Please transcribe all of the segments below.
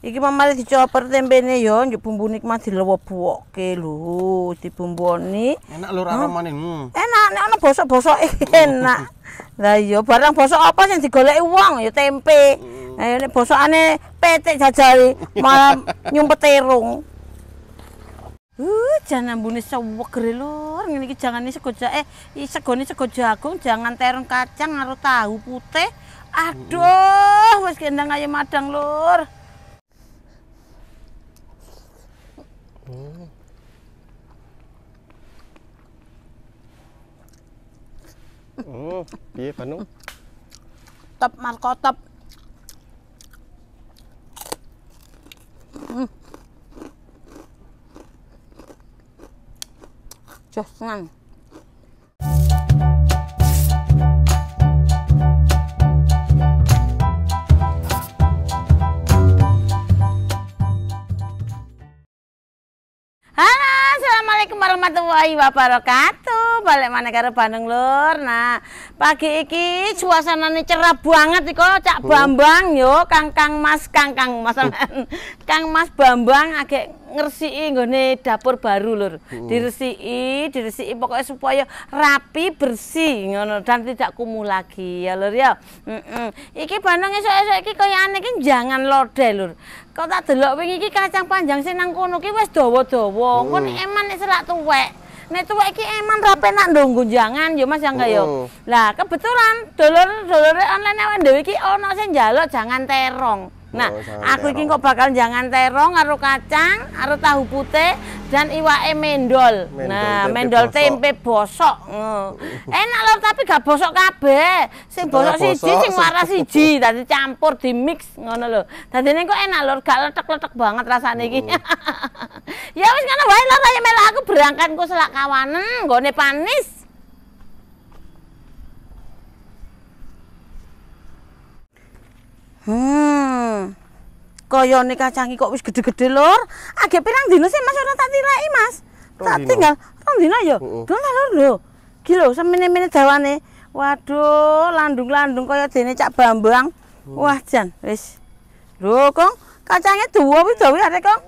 Iki mamale dicoper tempene ya, njuk bumbune mah dilewobokke lho, dibumboni. Enak lho aromane. Hmm. Enak nek ana bosok-bosoke enak. Lah iya barang bosok apa sing digoleki wong ya tempe. Hmm. Ayo iya, nek bosokane petik jajari malah nyumpet terung. Uh, jangan ambune sewegere lur. Ngene iki jangane sego eh segone sego jagung, jangan terong kacang karo tahu putih. Aduh, wis gendang ayam madang lur. អូអូនិយាយប៉ណ្ណឹងតបមកក៏តបចុះស្ងាត់ warahmatullahi wabarakatuh balik mana karo Bandung Lur. Nah, pagi iki suasananya cerah banget iko Cak oh. Bambang yo, Kang Kang Mas Kang Kang Mas oh. Kang Mas Bambang agak ngersiki nggone dapur baru Lur. Oh. Diresiki, diresiki pokoknya supaya rapi, bersih ngono dan tidak kumuh lagi ya Lur ya. Mm -mm. Iki Bandung esuk-esuk iki aneh iki jangan lode Lur. Kok tak delok wingi iki kacang panjang sing nang kono ki wis dawa-dawa. Kon eman nek selak tuwek. Nek tuwek iki emang ra penak ndo gunjangan yo Mas yang enggak yo. Lah kebetulan dulur dolore online awake dhewe iki ana sing njaluk jangan terong. Nah, oh, aku ingin kok bakal jangan terong aru kacang, aru tahu putih dan iwake mendol. mendol. Nah, tempe mendol bosok. tempe bosok. Enak loh tapi gak bosok kabeh. Sing bosok siji, sing waras siji, tadi campur di mix ngono loh. tadi ini kok enak loh, gak letek-letek banget rasane iki. Hmm. ya wis karena wae lah ya aku berangkat ku selak kawanan, nggone panis. Hmm. kaya ini kacangnya kok wis gede-gede lor agak pirang dino sih mas orang tak tirai mas tak tinggal orang dino ya uh -uh. lor lo gila sama ini ini jawane waduh landung-landung kaya dene cak bambang hmm. wah jan wis Loh, kong kacangnya dua wih dua wih arek kong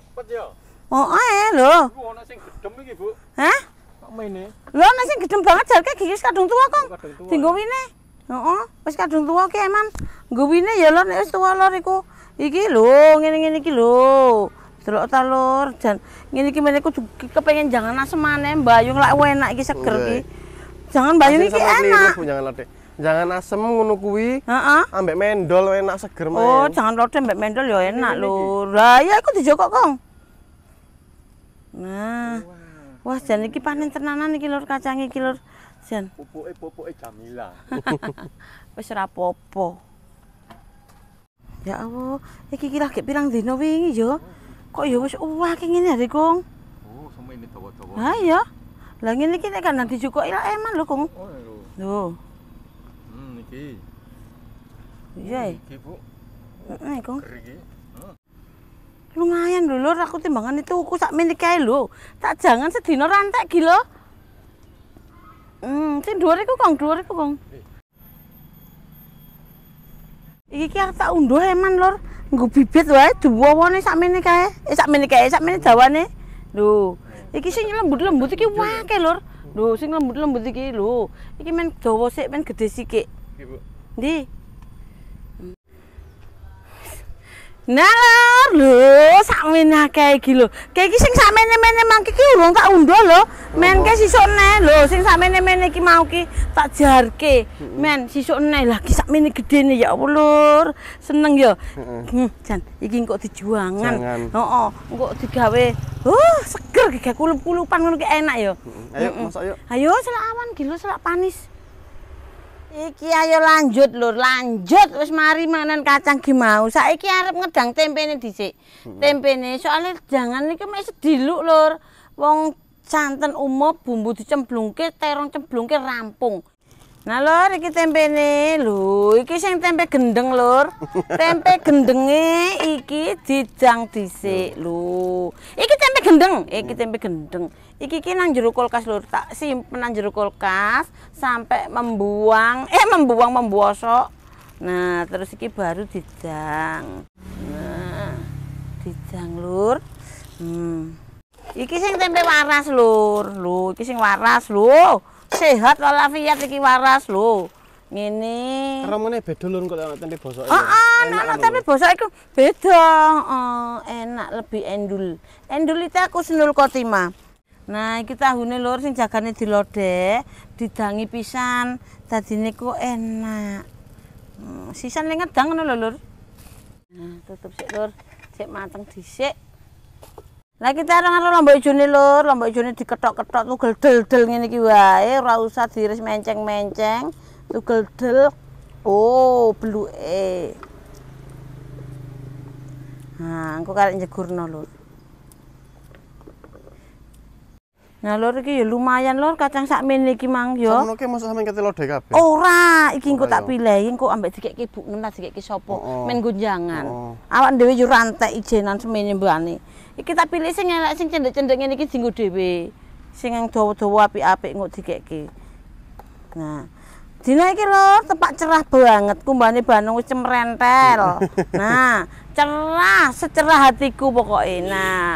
cepet ya oh ae lo ada yang gedem ini bu hah? Lho nasi gedem banget jar kek gigis kadung tua kong. Tinggal ini. Heeh, uh wis -uh. kadung tuwa ki eman. Nggowine ya lur nek wis tuwa lur iku. Iki lho, ngene-ngene iki lho. Delok ta lur, jan ngene iki meneh kepengin jangan asem maneh, Mbayu lek enak iki seger iki. Jangan Mbayu iki enak. Ini, jangan lade. Jangan asem ngono kuwi. Heeh. Ambek mendol enak seger maneh. Oh, jangan lode ambek mendol ya enak lur. Lah iya iku dijoko kong. Nah. Wah, jan iki panen tenanan iki lur, kacang iki lur. Sian. Pupuke eh, pupuke eh, Jamila. Wis ora apa-apa. Ya Allah, iki kira gek pirang dina wingi yo. Kok ya wis uwah ki ngene hari Kong. Oh, semua ini dawa-dawa. Ha iya. Lah ngene iki nek kan dijukuk ilah eman lho Kong. Oh, lho. Lho. Hmm, iki. Iya. Eh. Iki, Bu. Heeh, Kong. Hmm. Lumayan lho, lor. aku timbangan itu aku sak menikai lho. Tak jangan sedina rantek gila. lho. Hmm, sing dhuwur iku Kang, dhuwur iku Kang. Iki ki aku tak unduh eman lur, nggo bibit wae duwawane sakmene kae. Eh sakmene kae, sakmene dawane. Lho, iki sing lembut-lembut iki wae lur. Lho, sing lembut-lembut iki lho. Iki men dawa sik, men gedhe sik. Nggih, Bu. Nalar lho, sakmene akeh iki lho. Kae iki sing sakmene-mene mangke iki urung tak undul lho. Men ke sisuk lho, sing sakmene-mene iki mau ki tak jarke. Men sisuk neh lagi sakmene gedene ya Allah lur. Seneng yo Heeh. Hmm, jan, iki engko dijuangan. Heeh, oh, engko digawe. Huh, seger iki kulup-kulupan ngono ki enak yo Ayo masak yuk. Ayo selak awan gilo selak panis. Iki ayo lanjut lur, lanjut wis mari manen kacang gimau. mau. Saiki arep ngedang tempene dhisik. Tempene soalnya jangan iki mek sediluk lur. Wong santen umum bumbu dicemplungke, terong cemplungke rampung. Nah, Lur, iki tempene. Lho, iki sing tempe gendeng, Lur. Tempe gendenge iki dijang dhisik, lho. Iki tempe gendeng, iki tempe gendeng. Iki iki nang jero kulkas, Lur. Tak simpen nang jero kulkas sampai membuang, eh membuang membosok. Nah, terus iki baru didang, Nah, dijang, Lur. Hmm. Iki sing tempe waras, Lur. Lho, iki sing waras, lho. sehat lah lafiat iki waras lho. Ngene. Rumane beda lho kok tempe bosok. Heeh, anak tempe bosok iku beda. Oh, enak lebih endul. Endul itu aku senul kotima. Nah, iki tahune lho sing jagane dilodhek, didangi pisan. Dadine kok enak. Hmm, sisan ning ngedang ngono lho, Lur. Nah, tutup sik, Lur. Sik mateng dhisik. Lah kita nang ngono lombok ijone lur, lombok ijone diketok-ketok tugel del-del ngene iki wae, ora usah diiris menceng-menceng, tugel del. Oh, bluke. Ha, engko karek njegurno lur. Nah, lur iki lumayan lur, kacang sak mene iki mang yo. Sono ki mosok sampeyan ketelo dhek kabeh. Ora, iki engko tak pilih, engko ambek dikekke ibu nem, dikekke sapa? Oh, oh. Men gonjangan. Oh, oh. Awak dhewe yo rantek ijenan semene mbane. kita pilih sing elek sing cendek-cendek ngene iki dienggo dhewe. Sing yang dawa-dawa apik-apik nguk dikeke. Nah, dina iki lur tempat cerah banget, kumbane banung wis cemrentel. Nah, cerah secerah hatiku pokoknya nah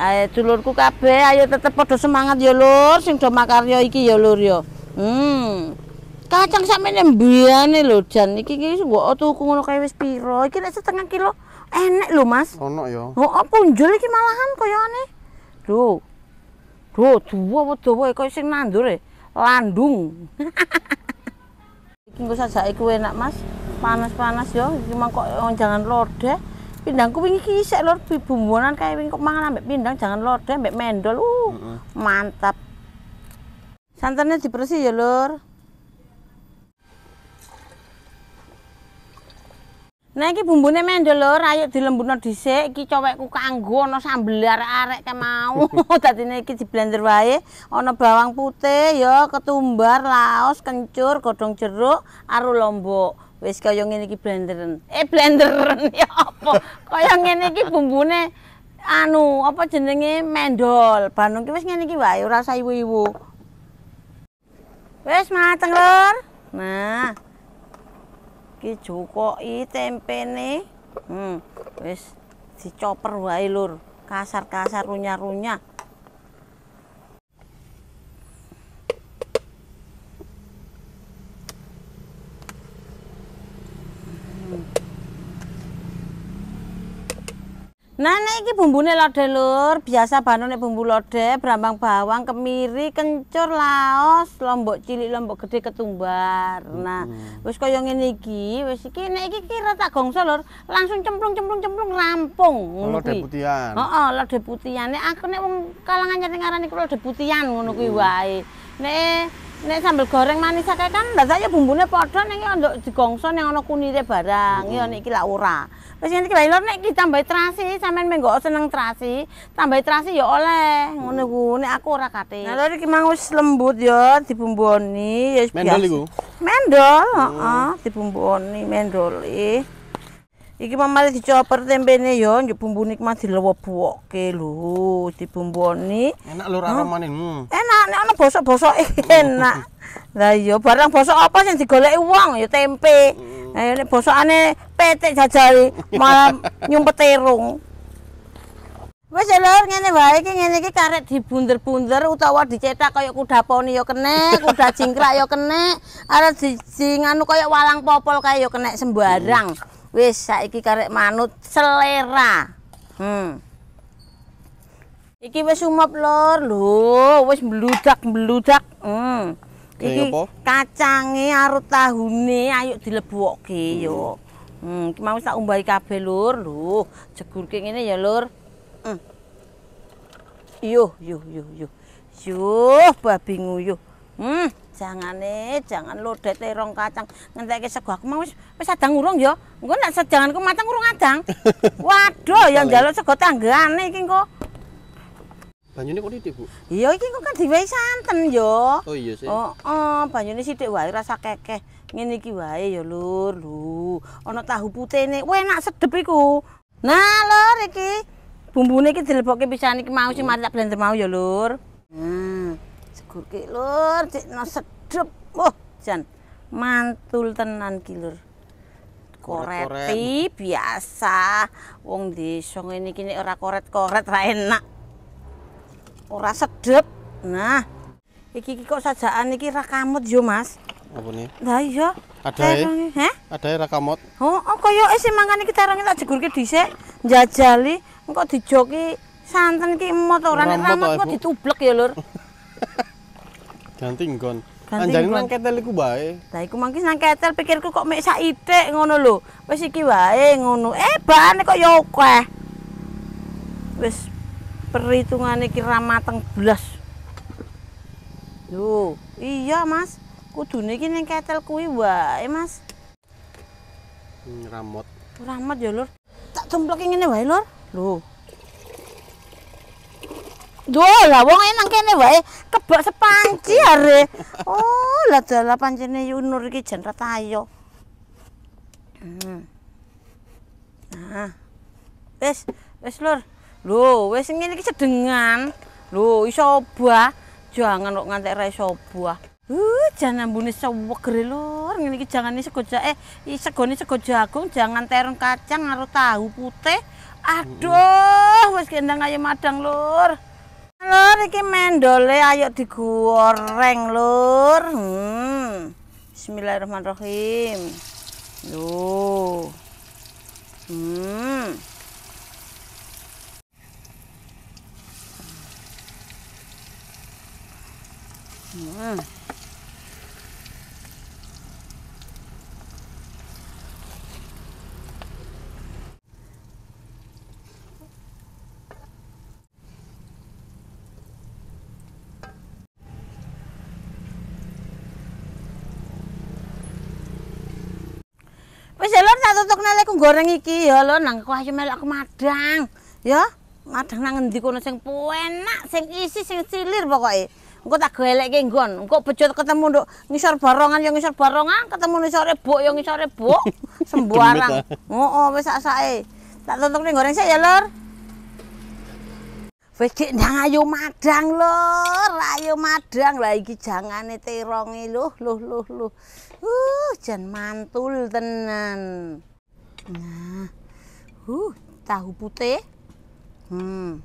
ayo dulurku kabeh ayo tetep padha semangat ya lur sing do makaryo iki ya lur ya hmm kacang sak menembiane lho jan iki iki wis mbok tuku ngono kae wis piro iki nek setengah kilo enek lho mas ono ya oh punjul iki malahan kaya ane duh duh dua apa dua e, kaya sing nandur ya e? landung iki nggo saja iku enak mas panas-panas yo iki mangkok jangan lodeh pindangku wingi iki isek lur bumbuanan kae wingi kok mangan ambek pindang jangan lodeh ambek mendol uh mantap santannya dibersih ya lur Nah iki bumbune menjol lho, ayo dilembutno dhisik. Iki cowekku kanggo ana sambel arek-arek ke mau. Dadine iki diblender wae. Ana bawang putih ya, ketumbar, laos, kencur, godhong jeruk, aru lombok. Wis kaya ngene iki blenderen. Eh blenderen ya apa? kaya ngene iki bumbune anu, apa jenenge mendol. Banung iki wis ngene iki wae, ora usah iwu-iwu. Wis mateng, Lur. Nah. i tempe nih, Hmm, wis dicoper wae, Lur. Kasar-kasar runya-runya. Nenek iki bumbune lodeh lur, biasa banone bumbu lodeh, brambang bawang, kemiri, kencur, laos, lombok cilik, lombok gede, ketumbar. Nah, wis kaya ngene iki, wis iki nek iki kira tak gongso lur, langsung cemplung-cemplung-cemplung rampung oh, ngono kuwi. Lodeh putihan. Heeh, oh, oh, lodeh putihan. Nek aku nek wong kalangan nyate ngarani kuwi lodeh putihan ngono kuwi wae. Nek nek sambel goreng manis akeh kan, lha saya bumbune padha ning ndok digongso ning ana kunire barang, ya nek iki lak ora. Wis nek lha lho nek ditambah trasi sampean mengko seneng trasi, tambah trasi ya oleh. Ngono ku nek aku ora kate. Lah lho iki mang wis lembut ya dibumboni ya Mendol iku. Mendol, heeh, dibumboni mendol iki. E. Iki mamale dicoper tempene yo, njuk bumbu nikmat dilewepuke lho, di dibumboni. Enak lho aromane. Hmm. Enak, nek ana bosok-bosok enak. Lah iya, barang bosok apa sing digoleki wong ya tempe. Hmm. Ayo nek bosokane petik jajal malah nyumpet terung. Wis lho ngene wae iki ngene iki karet dibunder-bunder utawa dicetak kaya kuda poni ya kenek, kuda jingkrak ya kenek, arep dijing anu kaya walang popol kaya ya kenek sembarang. Hmm. wis saiki karek manut selera. Hmm. Iki wis umop lur, lho, wis mbludak-mbludak. Hmm. Iki kacange arut tahune ayo dilebokke hmm. yo. Hmm, iki mau tak umbahi kabeh lur, lho. Jegurke ngene ya, Lur. Hmm. Yuh, yuh, yuh, yuh. Yuh, babi nguyuh. Hmm, jangane, jangan lodet rong kacang. Ngenteke seguhku mau wis wis adang urung ya. Engko nek sedanganku matang urung adang. Waduh, yang njaluk sego tanggane iki engko. Banyune kok titik, Bu? Iya, iki engko kan diwehi santen ya. Oh iya sih. Oh, oh banyune sithik wae rasa kekeh. Ngene iki wae ya, Lur. Lho, ana tahu putene. Wah, enak sedep iku. Nah, Lur, iki bumbune iki dilebokke pisan iki mau sing mari tak blender mau ya, Lur. Hmm. gugur ki lur dikno sedep oh jan mantul tenan ki lur koreti biasa wong desa ngene iki ora koret-koret ra enak ora sedep nah iki iki kok sajaan iki ra kamut yo mas apa ne lah iya ada he ada ra kamut oh, oh kaya isi eh, mangan iki tarange tak jegurke dhisik njajali engko dijoki santen ki motoran ramut kok ditublek ya lur ganti nggon anjane nang ketel iku bae lah iku mangke nang ketel pikirku kok mek saithik ngono lho wis iki wae ngono eh bahane kok yo akeh wis perhitungane iki ra mateng blas lho iya mas kudune iki nang ketel kuwi wae mas hmm, ramot ramot ya lur tak templeke ngene wae lur Loh. Duh, lah wong enak kene wae, kebak sepanci areh. Oh, lah dalah pancene Yunur iki jan ratayo. Hmm. Nah. Wes, wes Lur. Lho, wes ngene iki sedengan. Lho, iso obah. Jangan kok ngantek ra iso obah. Uh, jangan ambune seweger Lur. Ngene iki jangan iso eh isegone sego jagung, jangan terong kacang karo tahu putih. Aduh, hmm. wes kendang ayam madang Lur. Lur iki mendole ayo digoreng lur. Hmm. Bismillahirrahmanirrahim. Loh. Hmm. Hmm. nelek goreng iki ya lho nang aku ayo aku madang. Ya, madang nang endi kono sing penak, sing isi, sing silir pokoke. Engko tak goleke nggon. Engko bejo ketemu nduk ngisor barongan yang ngisor barongan, ketemu ngisore buk yang ngisore buk. Sembarang. Ah. Heeh, wis sak-sake. Tak tutuk ning goreng sik ya, Lur. Wis dik ndang ayo madang, Lur. Ayo madang. Lah iki jangane teronge lho, lho, lho, lho. Uh, jan mantul tenan. Nah. Uh, tahu putih. Hmm.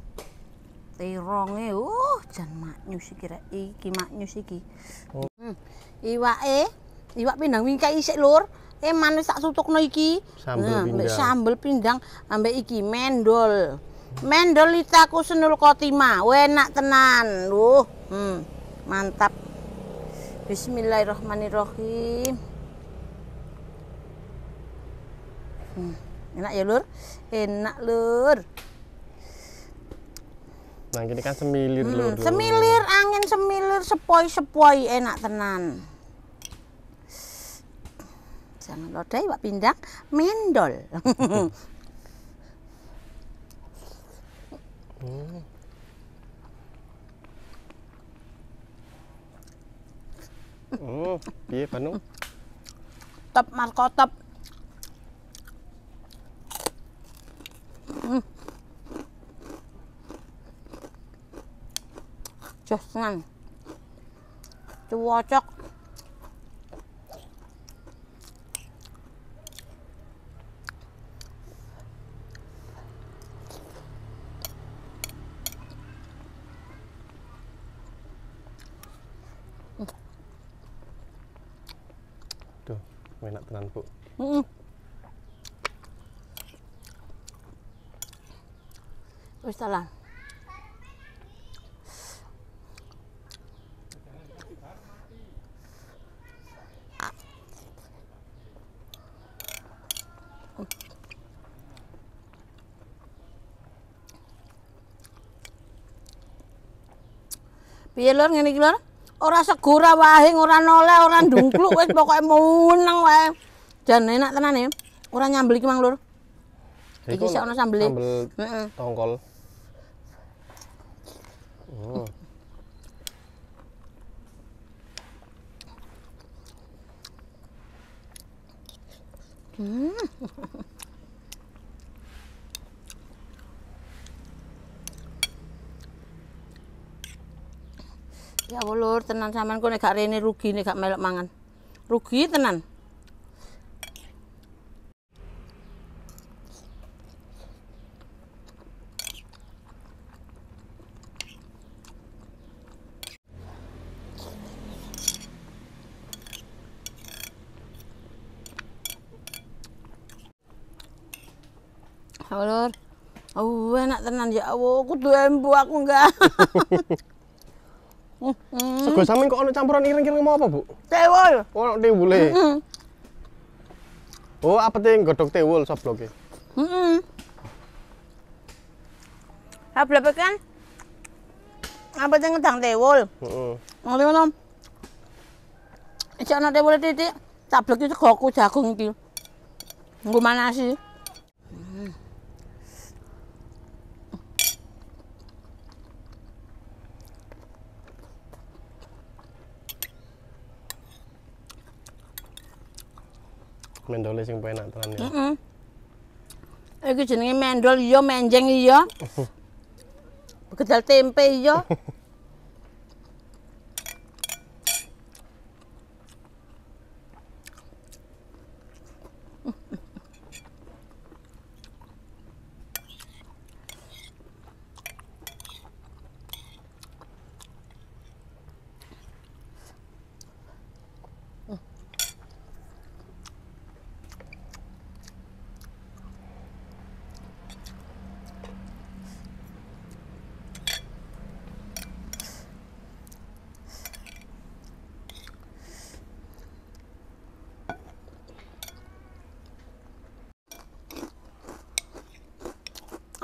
Terongnya, uh, jan maknyus iki Iki maknyus iki. Oh. Hmm, iwake, iwak pindang wingkai isik lur. Eh manis tak sutukno iki. Sambel pindang. Sambel pindang ambek iki mendol. Mendol itaku senul kotima, enak tenan. Uh, hmm. Mantap. Bismillahirrahmanirrahim. Hmm. Enak ya, Lur? Enak, Lur. Nah, ini kan semilir, hmm. Lur. Semilir, angin semilir, sepoi-sepoi enak tenan. Jangan lodai, Pak Pindang, mendol. hmm. Oh, iya, Panu? Top Marco top. Jangan. Cuacok. Tuh, main nak tenang, Bu. wassalam piye lur ngene iki lur ora segura wae ora noleh ora ndungkluk wis pokoke meneng wae jan enak tenan ya ora nyambel iki mang lur iki iso ana sambel e. sambel tongkol Oh. Hmm. ya ulur tenan sampean kok nek gak rene rugi nek gak melok mangan. Rugi tenan. Lur. Oh, enak tenan ya Allah, tuh embu aku enggak. Sego sampean kok ono campuran ireng-ireng mau apa, Bu? Tewul. Oh, ono tewule. Heeh. Oh, apa teh godhog tewul sabloke? Heeh. Sabloke kan apa teh ngedang tewul. Heeh. Ngono ono. Iki ono tewule titik, itu segoku jagung iki. Nggo sih? Mendol sing penak tenan ya. Mm -hmm. Iki jenenge mendol iya, menjeng iya. Bekedal tempe iya.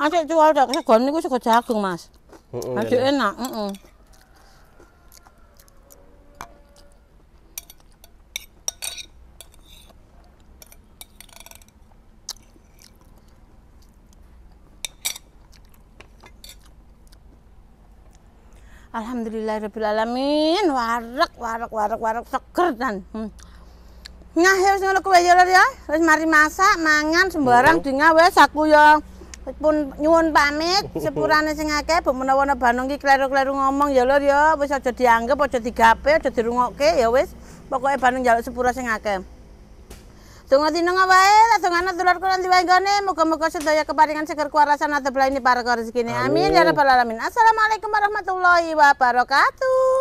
Asik cual dak sego niku sego jagung, Mas. Heeh. ya, iya. enak, heeh. alamin. warak warak warak warak seger dan hmm. nah ya wis ngono kuwi ya lur ya wis mari masak mangan sembarang hmm. dingawe aku ya pun nyuwun pamit sepurane sing akeh mbok menawa Banung ki kleru-kleru ngomong ya lur ya wis aja dianggep aja digape aja dirungokke ya wis pokoke Banung njaluk sepura sing akeh Donga tinenga wae tak dongane dulur kula ndi wae muga-muga sedaya keparingan seger kuarasan ateblah ini para rezekine amin ya rabbal alamin Assalamualaikum warahmatullahi wabarakatuh